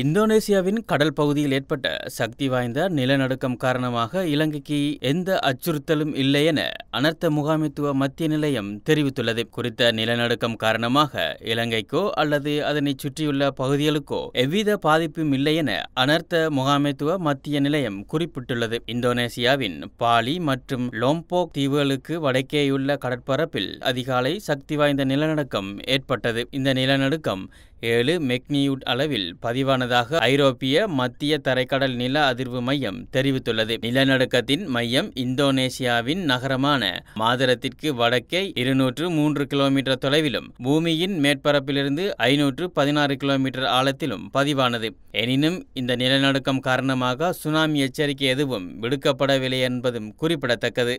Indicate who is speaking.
Speaker 1: இந்தோனேசியாவின் கடல் பகுதியில் ஏற்பட்ட சக்தி வாய்ந்த நிலநடுக்கம் காரணமாக இலங்கைக்கு எந்த அச்சுறுத்தலும் இல்லை என அனர்த்த முகாமித்துவ மத்திய நிலையம் தெரிவித்துள்ளது குறித்த நிலநடுக்கம் காரணமாக இலங்கைக்கோ அல்லது அதனை சுற்றியுள்ள பகுதிகளுக்கோ எவ்வித பாதிப்பும் இல்லை என அனர்த்த முகாமைத்துவ மத்திய நிலையம் குறிப்பிட்டுள்ளது இந்தோனேசியாவின் பாலி மற்றும் லோம்போக் தீவுகளுக்கு வடக்கேயுள்ள கடற்பரப்பில் அதிகாலை சக்தி வாய்ந்த நிலநடுக்கம் ஏற்பட்டது இந்த நிலநடுக்கம் ஏழு மெக்னியூட் அளவில் பதிவானதாக ஐரோப்பிய மத்திய தரைக்கடல் நில அதிர்வு மையம் தெரிவித்துள்ளது நிலநடுக்கத்தின் மையம் இந்தோனேசியாவின் நகரமான மாதரத்திற்கு வடக்கே இருநூற்று மூன்று கிலோமீட்டர் தொலைவிலும் பூமியின் மேற்பரப்பிலிருந்து ஐநூற்று பதினாறு கிலோமீட்டர் ஆழத்திலும் பதிவானது எனினும் இந்த நிலநடுக்கம் காரணமாக சுனாமி எச்சரிக்கை எதுவும் விடுக்கப்படவில்லை என்பதும் குறிப்பிடத்தக்கது